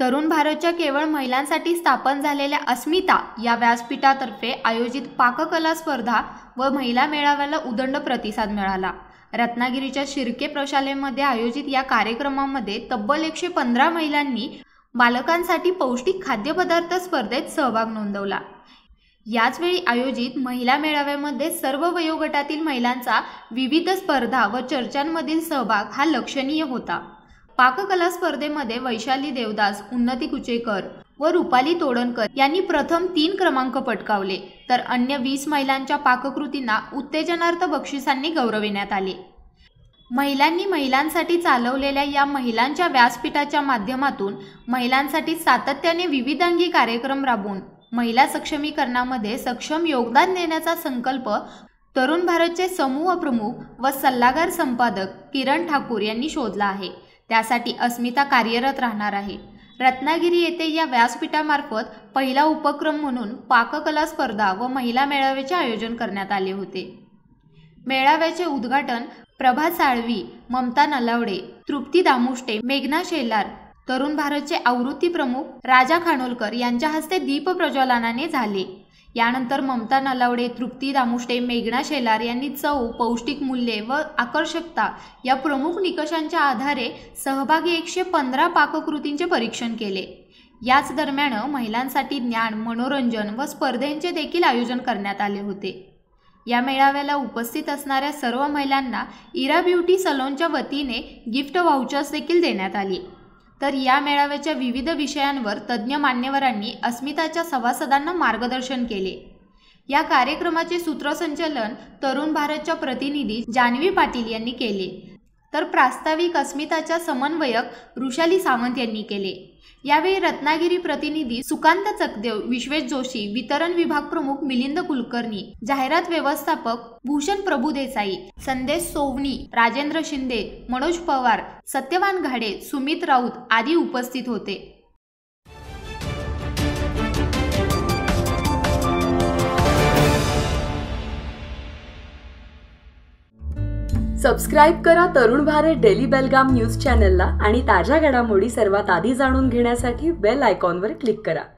तरुण भारतच्या केवळ महिलांसाठी स्थापन झालेल्या अस्मिता या व्यासपीठातर्फे आयोजित पाककला स्पर्धा व महिला मेळाव्याला उदंड प्रतिसाद मिळाला रत्नागिरीच्या शिर्के प्रशालेमध्ये आयोजित या कार्यक्रमामध्ये तब्बल एकशे पंधरा महिलांनी बालकांसाठी पौष्टिक खाद्यपदार्थ स्पर्धेत सहभाग नोंदवला याचवेळी आयोजित महिला मेळाव्यामध्ये सर्व वयोगटातील महिलांचा विविध स्पर्धा व चर्चांमधील सहभाग हा लक्षणीय होता पाककला स्पर्धेमध्ये वैशाली देवदास उन्नती कुचेकर व रुपाली तोडणकर यांनी प्रथम तीन क्रमांक पटकावले तर अन्य वीस महिलांच्या पाककृतींना उत्तेजनार्थ बक्षिसांनी गौरविण्यात आले महिलांनी महिलांसाठी चालवलेल्या या महिलांच्या व्यासपीठाच्या माध्यमातून महिलांसाठी सातत्याने विविधांगी कार्यक्रम राबवून महिला सक्षमीकरणामध्ये सक्षम योगदान देण्याचा संकल्प तरुण भारतचे समूह प्रमुख व सल्लागार संपादक किरण ठाकूर यांनी शोधला आहे त्यासाठी अस्मिता कार्यरत राहणार आहे रत्नागिरी येथे या व्यासपीठामार्फत पहिला उपक्रम म्हणून पाककला स्पर्धा व महिला मेळाव्याचे आयोजन करण्यात आले होते मेळाव्याचे उद्घाटन प्रभा साळवी ममता नलावडे तृप्ती दामुष्टे मेघना शेलार तरुण भारतचे आवृत्ती प्रमुख राजा खानोलकर यांच्या हस्ते दीप प्रज्वलनाने झाले यानंतर ममता नलावडे तृप्ती दामुष्टे मेघना शेलार यांनी चव पौष्टिक मूल्ये व आकर्षकता या प्रमुख निकषांच्या आधारे सहभागी एकशे पंधरा पाककृतींचे परीक्षण केले याच दरम्यान महिलांसाठी ज्ञान मनोरंजन व स्पर्धेंचे देखील आयोजन करण्यात आले होते या मेळाव्याला उपस्थित असणाऱ्या सर्व महिलांना इरा ब्युटी सलोनच्या वतीने गिफ्ट व्हाउचर्स देखील देण्यात आली तर या मेळाव्याच्या विविध विषयांवर तज्ज्ञ मान्यवरांनी अस्मिताच्या सभासदांना मार्गदर्शन केले या कार्यक्रमाचे सूत्रसंचालन तरुण भारतच्या प्रतिनिधी जान्हवी पाटील यांनी केले तर प्रास्ताविक अस्मिताच्या समन्वयक ऋषाली सावंत यांनी केले यावेळी रत्नागिरी प्रतिनिधी सुकांत चकदेव विश्वेश जोशी वितरण विभाग प्रमुख मिलिंद कुलकर्णी जाहिरात व्यवस्थापक भूषण प्रभू देसाई संदेश सोवनी राजेंद्र शिंदे मनोज पवार सत्यवान घाडे सुमित राऊत आदी उपस्थित होते सबस्क्राईब करा तरुण भारत डेली बेलगाम न्यूज चॅनलला आणि ताज्या घडामोडी सर्वात आधी जाणून घेण्यासाठी बेल आयकॉनवर क्लिक करा